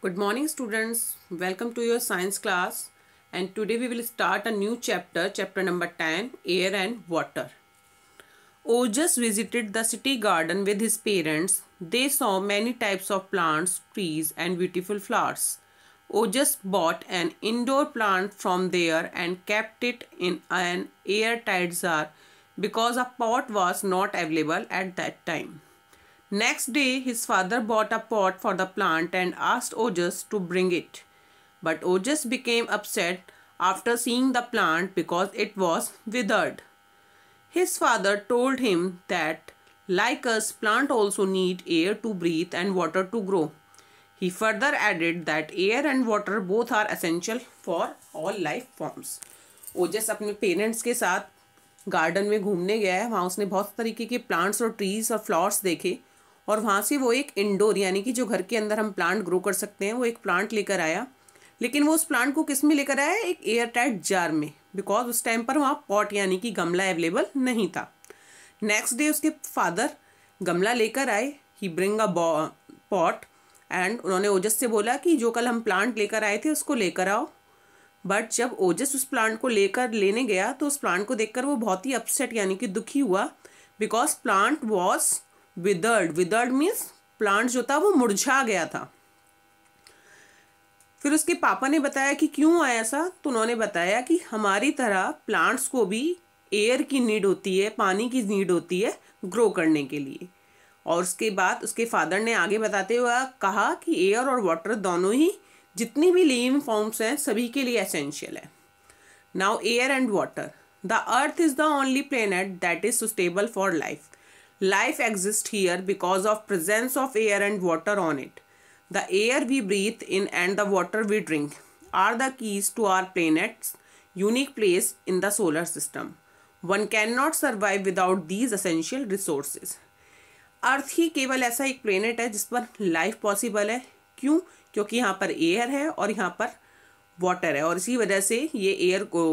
Good morning students. Welcome to your science class and today we will start a new chapter, chapter number 10, Air and Water. Ojas visited the city garden with his parents. They saw many types of plants, trees and beautiful flowers. Ojas bought an indoor plant from there and kept it in an airtight jar because a pot was not available at that time. Next day, his father bought a pot for the plant and asked Ojas to bring it. But Ojas became upset after seeing the plant because it was withered. His father told him that, like us, plant also need air to breathe and water to grow. He further added that air and water both are essential for all life forms. Ojas अपने parents के साथ garden में घूमने गया है वहाँ उसने बहुत तरीके के plants और trees और flowers देखे और वहाँ से वो एक इंडोर यानी कि जो घर के अंदर हम प्लांट ग्रो कर सकते हैं वो एक प्लांट लेकर आया लेकिन वो उस प्लांट को किस में लेकर आया एक एयर टाइट जार में बिकॉज उस टाइम पर वहाँ पॉट यानी कि गमला अवेलेबल नहीं था नेक्स्ट डे उसके फादर गमला लेकर आए he bring a pot and उन्होंने ओजस से बोला कि जो कल हम प्लांट लेकर आए थे उसको लेकर आओ बट जब ओजस उस प्लांट को लेकर लेने गया तो उस प्लांट को देखकर वो बहुत ही अपसेट यानी कि दुखी हुआ because plant was withered withered means plant जो था वो मुरझा गया था फिर उसके पापा ने बताया कि क्यों आया ऐसा तो उन्होंने बताया कि हमारी तरह प्लांट्स को भी एयर की नीड होती है पानी की नीड होती है ग्रो करने के लिए और उसके बाद उसके फादर ने आगे बताते हुए कहा कि एयर और वाटर दोनों ही जितनी भी लिविंग फॉर्म्स हैं सभी के लिए एसेंशियल है now air and water the earth is the only planet that is sustainable for life Life exists here because of presence of air and water on it. The air we breathe in and the water we drink are the keys to our planet's unique place in the solar system. One cannot survive without these essential resources. Earth ही केवल ऐसा एक planet है जिस पर life possible है क्यों क्योंकि यहाँ पर एयर है और यहाँ पर वाटर है और इसी वजह से ये एयर को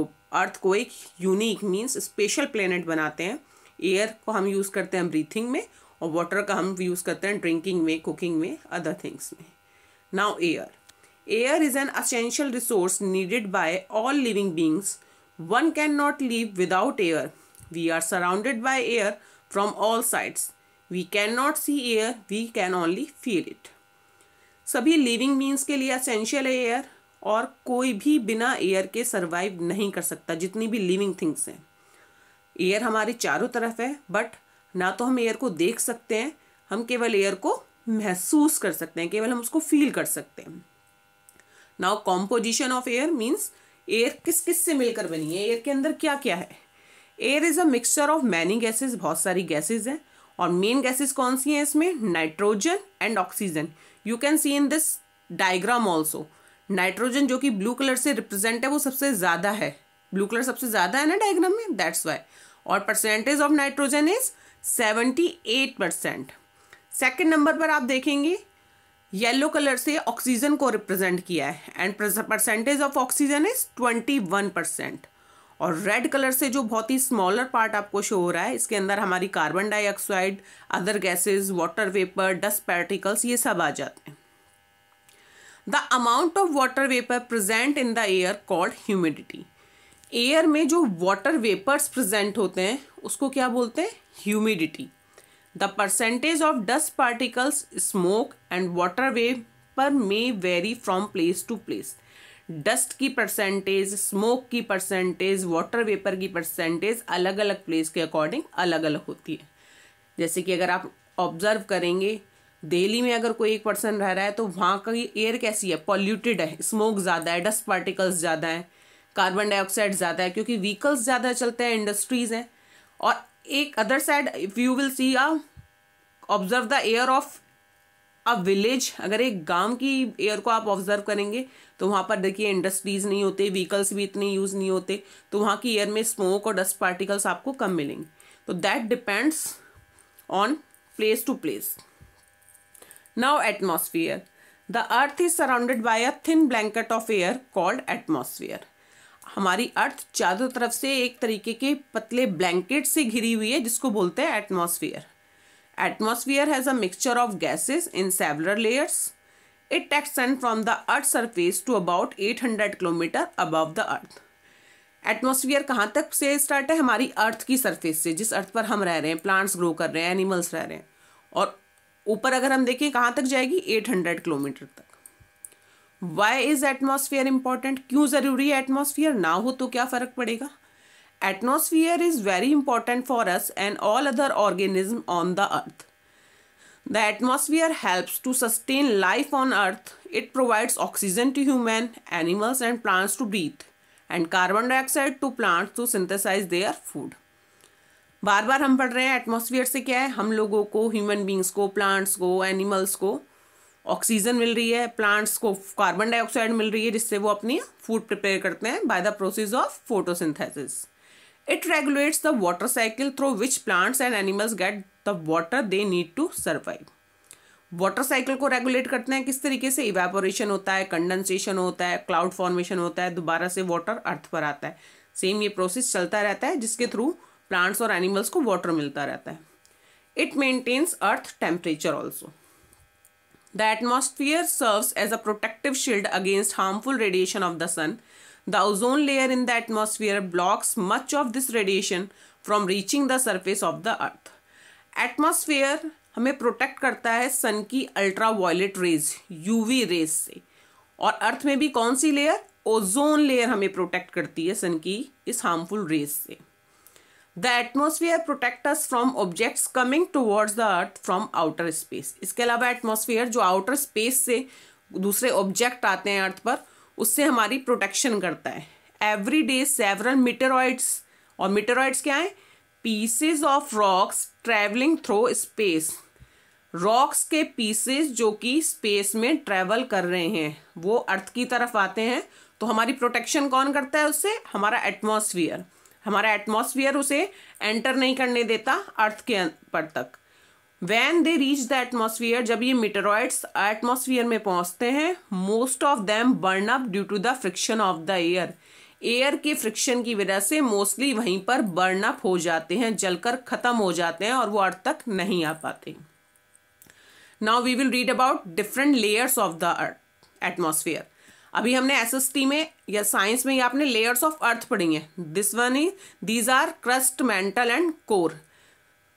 अर्थ को एक यूनिक मींस स्पेशल प्लेनेट बनाते हैं एयर को हम यूज़ करते हैं ब्रीथिंग में और वाटर का हम यूज़ करते हैं ड्रिंकिंग में कुकिंग में अदर थिंग्स में now air air is an essential resource needed by all living beings one can not live without air we are surrounded by air from all sides we can not see air we can only feel it सभी living beings के लिए essential है air और कोई भी बिना air के survive नहीं कर सकता जितनी भी लिविंग थिंग्स हैं एयर हमारे चारों तरफ है बट ना तो हम एयर को देख सकते हैं हम केवल एयर को महसूस कर सकते हैं केवल हम उसको फील कर सकते हैं now composition of air means air किस किस से मिलकर बनी है एयर के अंदर क्या क्या है air is a mixture of many gases बहुत सारी गैसेज हैं और मेन गैसेज कौन सी हैं इसमें nitrogen and oxygen you can see in this diagram also nitrogen जो कि ब्लू कलर से रिप्रेजेंट है वो सबसे ज़्यादा है ब्लू कलर सबसे ज़्यादा है ना डायग्राम में दैट्स वाई और percentage of nitrogen is seventy eight percent second number पर आप देखेंगे येलो कलर से ऑक्सीजन को रिप्रेजेंट किया है and percentage of oxygen is twenty one percent और रेड कलर से जो बहुत ही स्मॉलर पार्ट आपको शो हो रहा है इसके अंदर हमारी carbon dioxide other gases water vapour dust particles ये सब आ जाते हैं the amount of water vapour present in the air called humidity air में जो वाटर वेपर्स प्रेजेंट होते हैं उसको क्या बोलते हैं humidity the percentage of dust particles smoke and water vapour may vary from place to place dust की percentage smoke की परसेंटेज वाटर वेपर की परसेंटेज अलग अलग प्लेस के अकॉर्डिंग अलग अलग होती है जैसे कि अगर आप ऑब्जर्व करेंगे दिल्ली में अगर कोई एक पर्सन रह रहा है तो वहाँ का एयर कैसी है पॉल्यूटेड है स्मोक ज़्यादा है डस्ट पार्टिकल्स ज़्यादा है कार्बन डाइऑक्साइड ज़्यादा है क्योंकि व्हीकल्स ज़्यादा चलते हैं इंडस्ट्रीज़ हैं और एक other side if you will see uh observe the air of a village अगर एक गांव की एयर को आप ऑब्जर्व करेंगे तो वहाँ पर देखिए इंडस्ट्रीज़ नहीं होते व्हीकल्स भी इतने यूज़ नहीं होते तो वहाँ की एयर में स्मोक और डस्ट पार्टिकल्स आपको कम मिलेंगे तो that depends on place to place now atmosphere the earth is surrounded by a thin blanket of air called atmosphere हमारी अर्थ चारों तरफ से एक तरीके के पतले ब्लैंकेट से घिरी हुई है जिसको बोलते हैं atmosphere atmosphere has a mixture of gases in several layers it extend from the earth surface to about 800 kilometre above the earth atmosphere कहाँ तक से स्टार्ट है हमारी अर्थ की सरफेस से जिस अर्थ पर हम रह रहे हैं प्लांट्स ग्रो कर रहे हैं एनिमल्स रह रहे हैं और ऊपर अगर हम देखें कहाँ तक जाएगी 800 किलोमीटर तक वाई इज एटमोसफियर इम्पॉर्टेंट क्यों जरूरी है एटमोसफियर ना हो तो क्या फर्क पड़ेगा atmosphere is very important for us and all other organism on the earth the atmosphere helps to sustain life on earth it provides oxygen to human animals and plants to breathe and carbon dioxide to plants to synthesise their food बार बार हम पढ़ रहे हैं atmosphere से क्या है हम लोगों को ह्यूमन बींग्स को प्लांट्स को एनिमल्स को ऑक्सीजन मिल रही है प्लांट्स को कार्बन डाइऑक्साइड मिल रही है जिससे वो अपनी फूड प्रिपेयर करते हैं by the process of photosynthesis it regulates the water cycle through which plants and animals get the water they need to survive water cycle को रेगुलेट करते हैं किस तरीके से इवेपोरेशन होता है कंडेंसेशन होता है क्लाउड फॉर्मेशन होता है दोबारा से वाटर अर्थ पर आता है सेम ये प्रोसेस चलता रहता है जिसके थ्रू प्लांट्स और एनिमल्स को वाटर मिलता रहता है it maintains earth temperature also The atmosphere serves as a protective shield against harmful radiation of the sun. The ozone layer in the atmosphere blocks much of this radiation from reaching the surface of the earth. Atmosphere हमें protect करता है sun की ultraviolet rays UV rays से और earth में भी कौन सी लेयर ओजोन लेयर हमें प्रोटेक्ट करती है सन की इस हार्मफुल रेज से the atmosphere protect us from objects coming towards the earth from outer space इसके अलावा एटमोसफियर जो आउटर स्पेस से दूसरे ऑब्जेक्ट आते हैं अर्थ पर उससे हमारी प्रोटेक्शन करता है एवरी डे सेवरल मिटेरॉइड्स और मिटेरॉइड्स क्या है pieces of rocks travelling through space rocks के पीसेज जो कि स्पेस में ट्रेवल कर रहे हैं वो अर्थ की तरफ आते हैं तो हमारी प्रोटेक्शन कौन करता है उससे हमारा एटमॉस्फेयर हमारा एटमॉस्फेयर उसे एंटर नहीं करने देता अर्थ के पर तक when they reach the atmosphere जब ये मिटेरॉइड्स एटमोसफियर में पहुंचते हैं most of them burn up due to the friction of the air air के फ्रिक्शन की वजह से मोस्टली वहीं पर बर्न अप हो जाते हैं जलकर ख़त्म हो जाते हैं और वो अर्थ तक नहीं आ पाते now we will read about different layers of the earth atmosphere अभी हमने एसएसटी में या साइंस में ये आपने लेयर्स ऑफ अर्थ पढ़ी हैं this one is these are crust mantle and core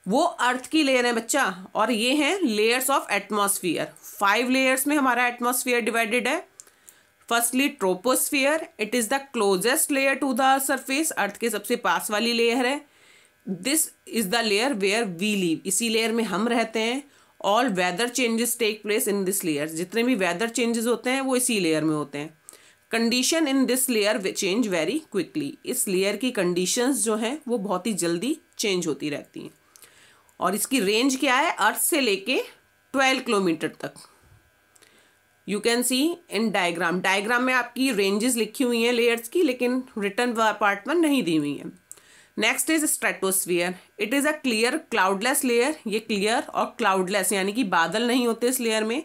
वो अर्थ की लेयर है बच्चा और ये हैं layers of atmosphere five layers में हमारा एटमॉस्फेयर डिवाइडेड है firstly troposphere it is the closest layer to the surface अर्थ के सबसे पास वाली लेयर है this is the layer where we live इसी लेयर में हम रहते हैं all weather changes take place in this layer जितने भी वेदर चेंजेस होते हैं वो इसी लेयर में होते हैं condition in this layer change very quickly इस लेयर की कंडीशंस जो हैं वो बहुत ही जल्दी चेंज होती रहती हैं और इसकी रेंज क्या है अर्थ से लेके ट्वेल्व किलोमीटर तक you can see in diagram diagram में आपकी रेंजेस लिखी हुई हैं लेयर्स की लेकिन रिटर्न पार्ट में नहीं दी हुई हैं next is stratosphere it is a clear cloudless layer ये क्लियर और क्लाउडलेस यानी कि बादल नहीं होते इस लेयर में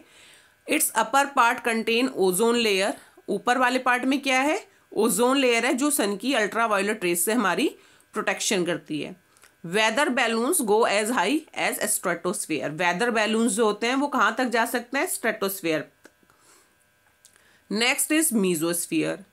it's upper part contain ozone layer ऊपर वाले पार्ट में क्या है ओजोन लेयर है जो सन की अल्ट्रा वायोलेट रेस से हमारी प्रोटेक्शन करती है weather balloons go as high as stratosphere weather balloons जो होते हैं वो कहाँ तक जा सकते हैं stratosphere next is mesosphere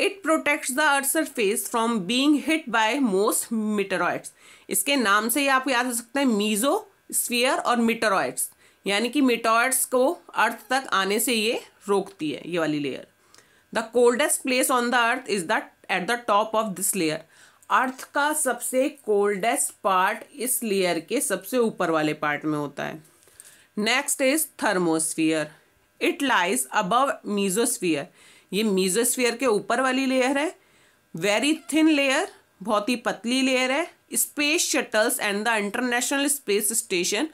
it protects the earth surface from being hit by most meteoroids इसके नाम से ही आप याद हो सकते हैं मीजो स्फीयर और मिटरॉइड्स यानी कि मिटॉइड्स को अर्थ तक आने से ये रोकती है ये वाली layer the coldest place on the earth is the at the top of this layer earth का सबसे कोल्डेस्ट पार्ट इस लेयर के सबसे ऊपर वाले पार्ट में होता है next is thermosphere it lies above mesosphere ये मीजोस्फीयर के ऊपर वाली लेयर है वेरी थिन लेयर बहुत ही पतली लेयर है space shuttles and the international space station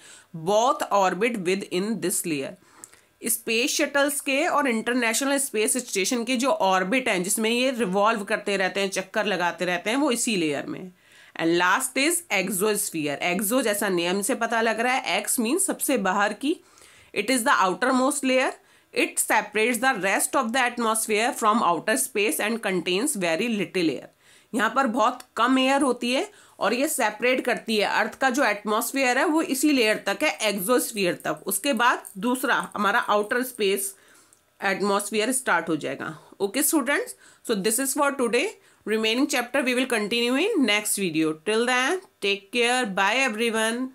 both orbit within this layer space shuttles के और इंटरनेशनल स्पेस स्टेशन के जो ऑर्बिट हैं जिसमें ये रिवॉल्व करते रहते हैं चक्कर लगाते रहते हैं वो इसी लेयर में and last is exosphere exo जैसा नियम से पता लग रहा है एक्स मीन सबसे बाहर की it is the outermost layer it separate the rest of the atmosphere from outer space and contains very little air यहाँ पर बहुत कम एयर होती है और ये सेपरेट करती है अर्थ का जो एटमोसफियर है वो इसी लेयर तक है एग्जोस्फियर तक उसके बाद दूसरा हमारा आउटर स्पेस एटमोसफियर स्टार्ट हो जाएगा okay students so this is for today remaining chapter we will continue in next video till then take care bye every